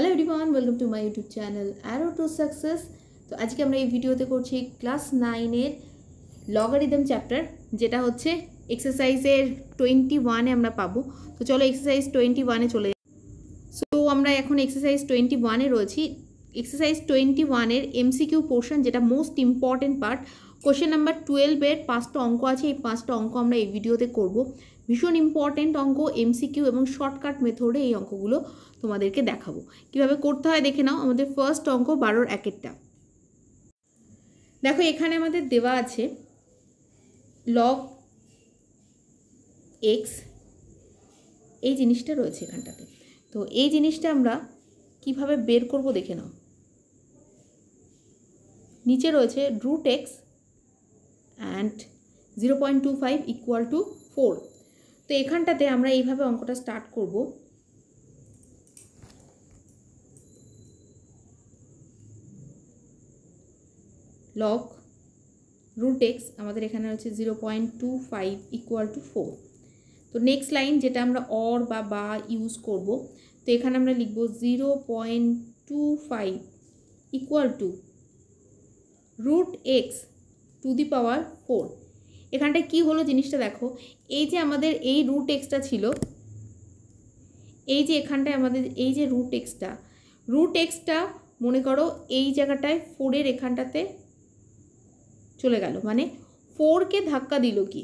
hello everyone welcome to my YouTube channel arrow to success তো আজকে আমরা এই ভিডিওতে করছি ক্লাস নাইনের লগারিদম চ্যাপ্টার যেটা হচ্ছে এক্সারসাইজের টোয়েন্টি ওয়ানে আমরা পাবো তো চলো এক্সারসাইজ টোয়েন্টি ওয়ানে চলে সো আমরা এখন এক্সারসাইজ টোয়েন্টি ওয়ানে রয়েছি এক্সারসাইজ টোয়েন্টি ওয়ানের এমসিকিউ পোর্শন যেটা most important part question number টুয়েলভের পাঁচটা অঙ্ক আছে এই পাঁচটা অঙ্ক আমরা এই ভিডিওতে করবো ভীষণ ইম্পর্ট্যান্ট অঙ্ক এমসিকিউ এবং শর্টকাট মেথডে এই অঙ্কগুলো তোমাদেরকে দেখাবো কিভাবে করতে হয় দেখে নাও আমাদের ফার্স্ট অঙ্ক বারোর একেরটা দেখো এখানে আমাদের দেওয়া আছে লগ এক্স এই জিনিসটা রয়েছে এখানটাতে তো এই জিনিসটা আমরা কিভাবে বের করব দেখে নাও নিচে রয়েছে root x and zero point two five equal to four তো এখানটাতে আমরা এইভাবে অঙ্কটা স্টার্ট করব লক রুট এক্স আমাদের এখানে হচ্ছে zero point two five equal to four তো নেক্সট লাইন যেটা আমরা অর বা বা ইউজ করব তো এখানে আমরা লিখব zero point two five equal to root x to the power four এখানটায় কি হলো জিনিসটা দেখো এই যে আমাদের এই রুট এক্সটা ছিল এই যে এখানটায় আমাদের এই যে রুট এক্সটা রুট এক্সটা মনে করো এই জায়গাটায় ফোরের এখানটাতে চলে গেল মানে ফোরকে ধাক্কা দিল কি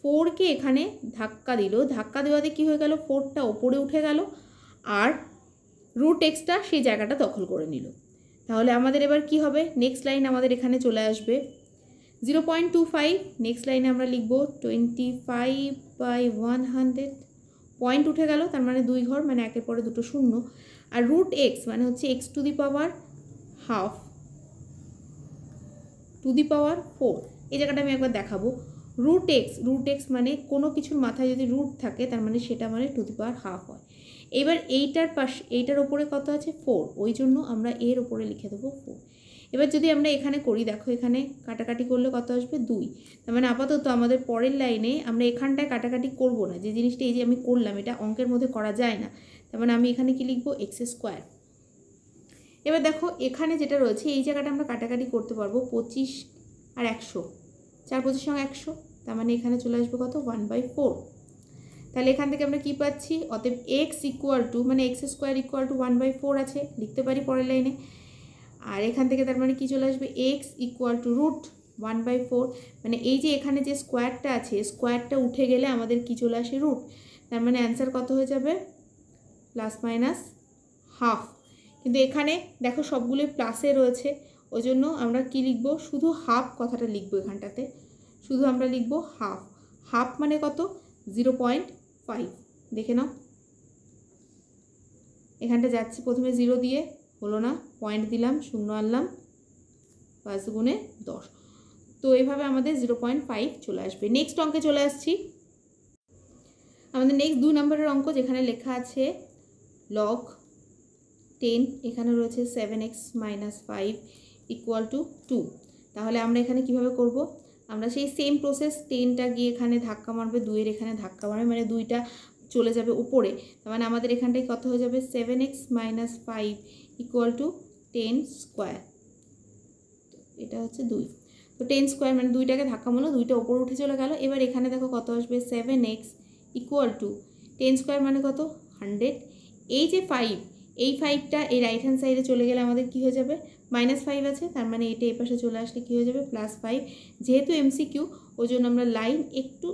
ফোরকে এখানে ধাক্কা দিল ধাক্কা দেওয়াতে কি হয়ে গেল ফোরটা ওপরে উঠে গেল আর রুট এক্সটা সেই জায়গাটা দখল করে নিল তাহলে আমাদের এবার কি হবে নেক্সট লাইন আমাদের এখানে চলে আসবে zero point two five next লাইনে আমরা লিখব twenty five by one hundred point উঠে গেল তার মানে দুই ঘর মানে একের পরে দুটো শূন্য আর রুট এক্স মানে হচ্ছে x to the power half to the power four এই জায়গাটা আমি একবার দেখাবো রুট এক্স রুট এক্স মানে কোনো কিছুর মাথায় যদি রুট থাকে তার মানে সেটা মানে টু দি পাওয়ার হাফ হয় এবার এইটার পাশ এইটার ওপরে কত আছে ফোর ওই জন্য আমরা এর ওপরে লিখে দেবো ফোর এবার যদি আমরা এখানে করি দেখো এখানে কাটাকাটি করলে কত আসবে দুই তার মানে আপাতত আমাদের পরের লাইনে আমরা এখানটায় কাটাকাটি করব না যে জিনিসটা এই যে আমি করলাম এটা অঙ্কের মধ্যে করা যায় না তার মানে আমি এখানে কি লিখবো এক্স স্কোয়ার এবার দেখো এখানে যেটা রয়েছে এই জায়গাটা আমরা কাটাকাটি করতে পারবো পঁচিশ আর একশো চার পঁচিশ সঙ্গে একশো তার মানে এখানে চলে আসবে কত ওয়ান বাই ফোর তাহলে এখান থেকে আমরা কি পাচ্ছি অতএব এক্স ইকুয়াল টু মানে x square equal to one by four আছে লিখতে পারি পরের লাইনে আর এখান থেকে তার মানে কি চলে আসবে x equal to root one by four মানে এই যে এখানে যে স্কোয়ারটা আছে স্কোয়ারটা উঠে গেলে আমাদের কি চলে আসে রুট তার মানে অ্যান্সার কত হয়ে যাবে প্লাস মাইনাস হাফ কিন্তু এখানে দেখো সবগুলোই প্লাসে রয়েছে ওই জন্য আমরা কি লিখব শুধু হাফ কথাটা লিখবো এখানটাতে শুধু আমরা লিখব হাফ হাফ মানে কত জিরো পয়েন্ট ফাইভ দেখে নাও এখানটা যাচ্ছে প্রথমে জিরো দিয়ে হলো না পয়েন্ট দিলাম শূন্য আনলাম পাঁচ গুণে দশ তো এভাবে আমাদের জিরো পয়েন্ট ফাইভ চলে আসবে নেক্সট অঙ্কে চলে আসছি আমাদের নেক্সট দু নম্বরের অঙ্ক যেখানে লেখা আছে লক টেন এখানে রয়েছে seven x minus five equal to two তাহলে আমরা এখানে কিভাবে করব আমরা সেই সেম প্রসেস টেনটা গিয়ে এখানে ধাক্কা মারবে দুয়ের এখানে ধাক্কা মারবে মানে দুইটা চলে যাবে উপরে তার মানে আমাদের এখানটায় কত হয়ে যাবে seven x minus five equal to ten square এটা হচ্ছে দুই তো টেন স্কোয়ার মানে দুইটাকে ধাক্কা মূল দুইটা ওপর উঠে চলে গেল এবার এখানে দেখো কত আসবে seven x equal to ten square মানে কত হান্ড্রেড এই যে ফাইভ এই ফাইভটা এই রাইট হ্যান্ড সাইডে চলে গেলে আমাদের কি হয়ে যাবে মাইনাস ফাইভ আছে তার মানে এটা এ পাশে চলে আসলে কী হয়ে যাবে প্লাস ফাইভ যেহেতু এমসিকিউ ওই জন্য আমরা লাইন একটু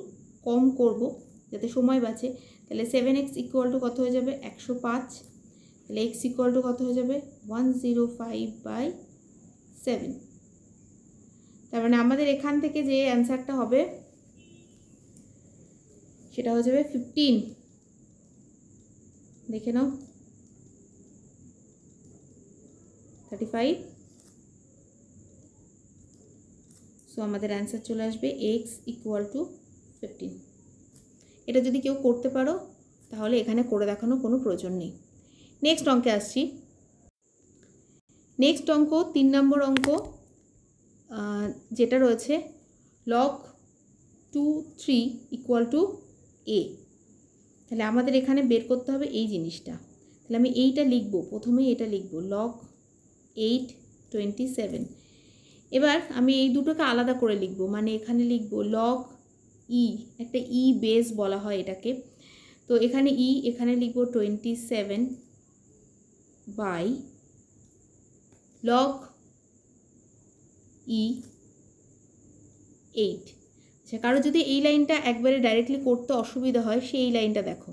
কম করব যাতে সময় বাঁচে তাহলে সেভেন এক্স ইকুয়াল টু কত হয়ে যাবে একশো পাঁচ তাহলে এক্স ইকুয়াল টু কত হয়ে যাবে one zero five by seven তার মানে আমাদের এখান থেকে যে অ্যান্সারটা হবে সেটা হয়ে যাবে ফিফটিন দেখে নাও থার্টি ফাইভ সো আমাদের অ্যান্সার চলে আসবে এক্স ইকুয়াল টু ফিফটিন এটা যদি কেউ করতে পারো তাহলে এখানে করে দেখানো কোনো প্রয়োজন নেই নেক্সট অঙ্কে আসছি নেক্সট অঙ্ক তিন নম্বর অঙ্ক যেটা রয়েছে log two three equal to a তাহলে আমাদের এখানে বের করতে হবে এই জিনিসটা তাহলে আমি এইটা লিখব প্রথমে এটা লিখব লক এইট টোয়েন্টি সেভেন এবার আমি এই দুটোকে আলাদা করে লিখব মানে এখানে লিখব লক ই e, একটা ই e বেস বলা হয় এটাকে তো এখানে ই e, এখানে লিখব twenty seven by log e 8 আচ্ছা কারো যদি এই লাইনটা একবারে ডাইরেক্টলি করতে অসুবিধা হয় সেই লাইনটা দেখো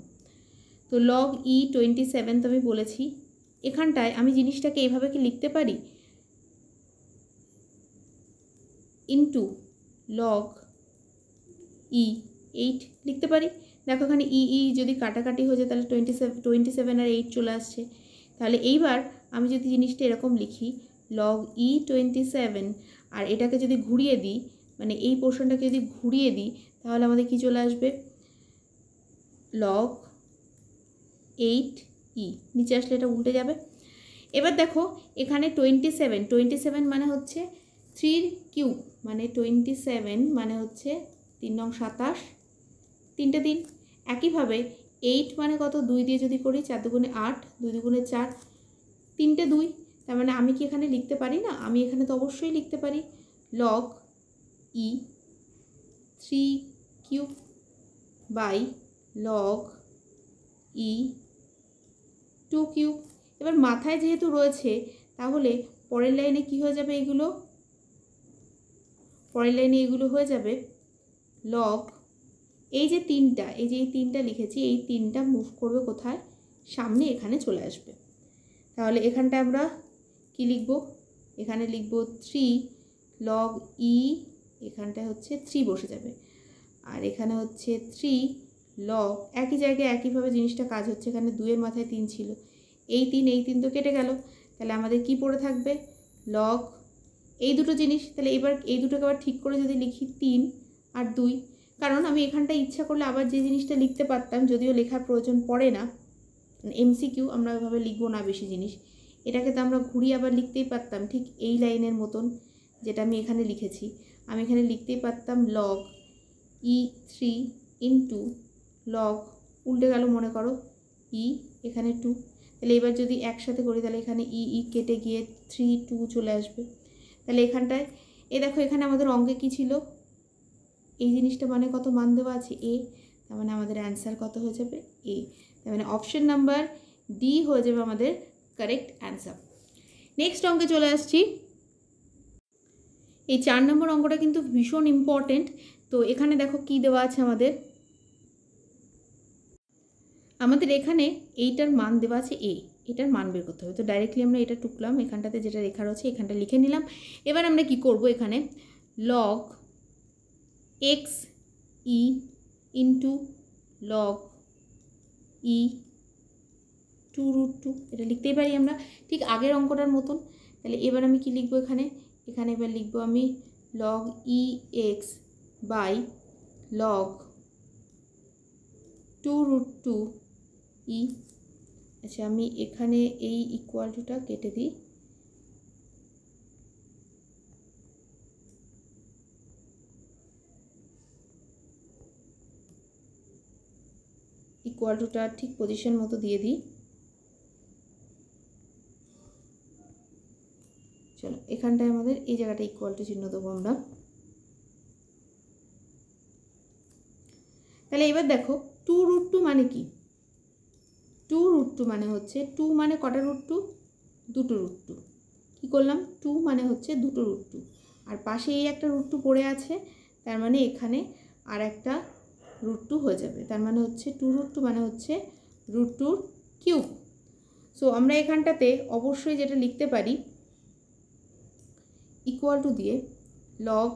তো লগ ই টোয়েন্টি সেভেন তো আমি বলেছি এখানটায় আমি জিনিসটাকে এইভাবে কি লিখতে পারি ইন্টু লগ ই এইট লিখতে পারি দেখো এখানে ই e ই e যদি কাটাকাটি হয়ে যায় তাহলে টোয়েন্টি সেভেন টোয়েন্টি সেভেন আর এইট চলে আসছে তাহলে এইবার আমি যদি জিনিসটা এরকম লিখি লগ ই টোয়েন্টি সেভেন আর এটাকে যদি ঘুরিয়ে দিই মানে এই পোর্শনটাকে যদি ঘুরিয়ে দিই তাহলে আমাদের কি চলে আসবে লগ এইট ই নিচে আসলে এটা উল্টে যাবে এবার দেখো এখানে টোয়েন্টি সেভেন টোয়েন্টি সেভেন মানে হচ্ছে থ্রির কিউ মানে টোয়েন্টি সেভেন মানে হচ্ছে তিন নং সাতাশ তিনটে দিন একইভাবে এইট মানে কত দুই দিয়ে যদি করি চার দুগুণে আট দুই দুগুণে চার তিনটে দুই তার মানে আমি কি এখানে লিখতে পারি না আমি এখানে তো অবশ্যই লিখতে পারি log e three cube by log e two cube এবার মাথায় যেহেতু রয়েছে তাহলে পরের লাইনে কি হয়ে যাবে এগুলো পরের লাইনে এগুলো হয়ে যাবে লগ এই যে তিনটা এই যে এই তিনটা লিখেছি এই তিনটা মুভ করবে কোথায় সামনে এখানে চলে আসবে তাহলে এখানটা আমরা কি লিখব এখানে লিখব থ্রি লগ ই এখানটা হচ্ছে থ্রি বসে যাবে আর এখানে হচ্ছে থ্রি লগ একই জায়গায় একইভাবে জিনিসটা কাজ হচ্ছে এখানে দুয়ের মাথায় তিন ছিল এই তিন এই তিন তো কেটে গেল তাহলে আমাদের কি পড়ে থাকবে লগ এই দুটো জিনিস তাহলে এবার এই দুটোকে আবার ঠিক করে যদি লিখি তিন আর দুই কারণ আমি এখানটা ইচ্ছা করলে আবার যে জিনিসটা লিখতে পারতাম যদিও লেখার প্রয়োজন পড়ে না এমসিকিউ আমরা ওইভাবে লিখবো না বেশি জিনিস এটাকে তো আমরা ঘুরিয়ে আবার লিখতেই পারতাম ঠিক এই লাইনের মতন যেটা আমি এখানে লিখেছি আমি এখানে লিখতেই পারতাম log e three into log উল্টে গেল মনে করো ই e, এখানে টু তাহলে এবার যদি একসাথে করি তাহলে এখানে ই e, ই e কেটে গিয়ে থ্রি টু চলে আসবে তাহলে এখানটায় এ দেখো এখানে আমাদের অঙ্কে কী ছিল এই জিনিসটা মানে কত মান দেওয়া আছে এ তার মানে আমাদের অ্যান্সার কত হয়ে যাবে এ তার মানে অপশান নাম্বার ডি হয়ে যাবে আমাদের কারেক্ট অ্যান্সার নেক্সট অঙ্কে চলে আসছি এই চার নম্বর অঙ্কটা কিন্তু ভীষণ ইম্পর্টেন্ট তো এখানে দেখো কি দেওয়া আছে আমাদের আমাদের এখানে এইটার মান দেওয়া আছে এ এটার মান বের করতে হবে তো ডাইরেক্টলি আমরা এটা টুকলাম এখানটাতে যেটা রেখা রয়েছে এখানটা লিখে নিলাম এবার আমরা কি করব এখানে log x e into log e two root two এটা লিখতেই পারি আমরা ঠিক আগের অঙ্কটার মতন তাহলে এবার আমি কি লিখবো এখানে এখানে এবার লিখব আমি log e x by log two root two e আচ্ছা আমি এখানে এই ইকুয়ালটুটা কেটে দিই ইকুয়াল টুটা ঠিক পজিশন মতো দিয়ে দিই চলো এখানটায় আমাদের এই জায়গাটা ইকুয়াল টু চিহ্ন দেবো আমরা তাহলে এবার দেখো টু রুট টু মানে কি টু রুট টু মানে হচ্ছে টু মানে কটা রুট টু দুটো রুট টু কী করলাম টু মানে হচ্ছে দুটো রুট টু আর পাশে এই একটা রুট টু পড়ে আছে তার মানে এখানে আর একটা রুট টু হয়ে যাবে তার মানে হচ্ছে টু রুট টু মানে হচ্ছে রুট টুর কিউব সো আমরা এখানটাতে অবশ্যই যেটা লিখতে পারি ইকুয়াল টু দিয়ে log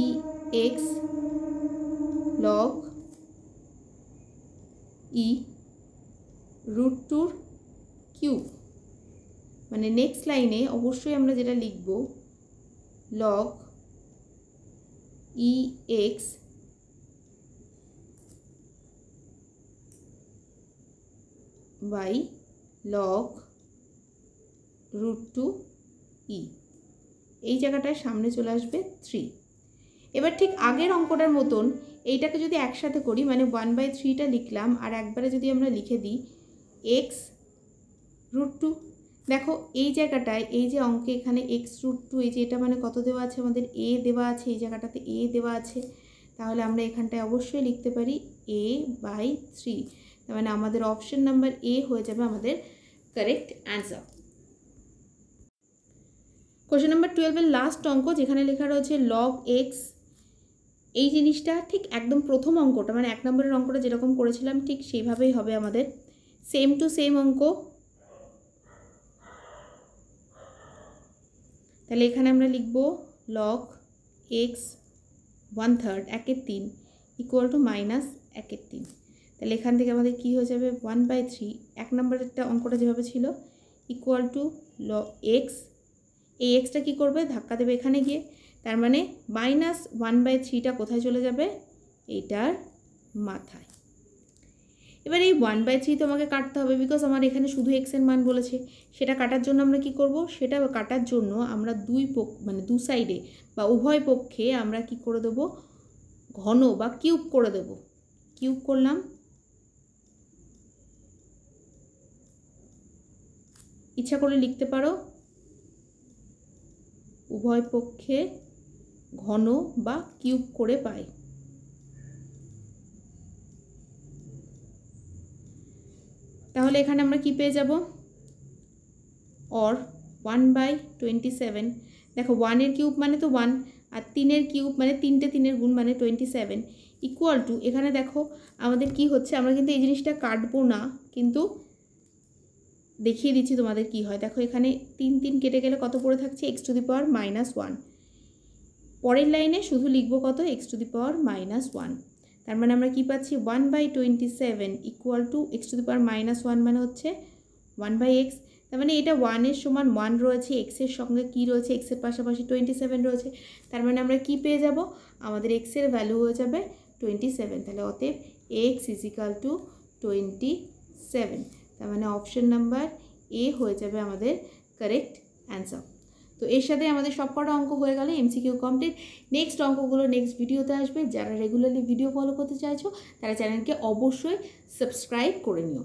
e x log e root টুর কিউব মানে নেক্সট লাইনে অবশ্যই আমরা যেটা লিখব log e e x by log root two e এই জায়গাটায় সামনে চলে আসবে থ্রি এবার ঠিক আগের অঙ্কটার মতন এইটাকে যদি একসাথে করি মানে ওয়ান বাই থ্রিটা লিখলাম আর একবারে যদি আমরা লিখে দিই এক্স রুট টু দেখো এই জায়গাটায় এই যে অঙ্কে এখানে এক্স রুট টু এই যে এটা মানে কত দেওয়া আছে আমাদের এ দেওয়া আছে এই জায়গাটাতে এ দেওয়া আছে তাহলে আমরা এখানটায় অবশ্যই লিখতে পারি এ বাই থ্রি মানে আমাদের অপশন নাম্বার এ হয়ে যাবে আমাদের কারেক্ট অ্যান্সার কোশ্চেন নাম্বার টুয়েলভের লাস্ট অঙ্ক যেখানে লেখা রয়েছে লগ এক্স এই জিনিসটা ঠিক একদম প্রথম অঙ্কটা মানে এক নম্বরের অঙ্কটা যেরকম করেছিলাম ঠিক সেইভাবেই হবে আমাদের সেম টু সেম অঙ্ক তাহলে এখানে আমরা লিখব লক এক্স ওয়ান থার্ড একের তিন ইকুয়াল টু মাইনাস একের তিন তাহলে এখান থেকে আমাদের কি হয়ে যাবে ওয়ান বাই থ্রি এক নম্বরেরটা অঙ্কটা যেভাবে ছিল ইকুয়াল টু ল এক্স এই এক্সটা কী করবে ধাক্কা দেবে এখানে গিয়ে তার মানে মাইনাস ওয়ান বাই থ্রিটা কোথায় চলে যাবে এইটার মাথায় এবার এই ওয়ান বাই থ্রি তো আমাকে কাটতে হবে বিকজ আমার এখানে শুধু এক্সের মান বলেছে সেটা কাটার জন্য আমরা কি করব সেটা কাটার জন্য আমরা দুই পক্ষ মানে দু সাইডে বা উভয় পক্ষে আমরা কি করে দেব ঘন বা কিউব করে দেব কিউব করলাম ইচ্ছা করলে লিখতে পারো উভয় পক্ষে ঘন বা কিউব করে পাই তাহলে এখানে আমরা কি পেয়ে যাব or one by twenty seven দেখো ওয়ানের কিউব মানে তো ওয়ান আর তিনের কিউব মানে তিনটে তিনের গুণ মানে টোয়েন্টি সেভেন ইকুয়াল টু এখানে দেখো আমাদের কি হচ্ছে আমরা কিন্তু এই জিনিসটা কাটবো না কিন্তু দেখিয়ে দিচ্ছি তোমাদের কি হয় দেখো এখানে তিন তিন কেটে গেলে কত পড়ে থাকছে x to the power minus one পরের লাইনে শুধু লিখব কত x to the power minus one তার মানে আমরা কি পাচ্ছি one by twenty seven equal to x to the power minus one মানে হচ্ছে ওয়ান বাই এক্স তার মানে এটা ওয়ানের সমান ওয়ান রয়েছে এক্সের সঙ্গে কি রয়েছে এক্সের পাশাপাশি টোয়েন্টি সেভেন রয়েছে তার মানে আমরা কি পেয়ে যাব আমাদের এক্সের ভ্যালু হয়ে যাবে টোয়েন্টি সেভেন তাহলে অতএব x equal to twenty seven তার মানে অপশান নাম্বার এ হয়ে যাবে আমাদের কারেক্ট অ্যান্সার তো এর সাথে আমাদের সবকটা অঙ্ক হয়ে গেল এমসিকিউ কমপ্লিট নেক্সট অঙ্কগুলো নেক্সট ভিডিওতে আসবে যারা রেগুলারলি ভিডিও ফলো করতে চাইছো তারা চ্যানেলকে অবশ্যই সাবস্ক্রাইব করে নিও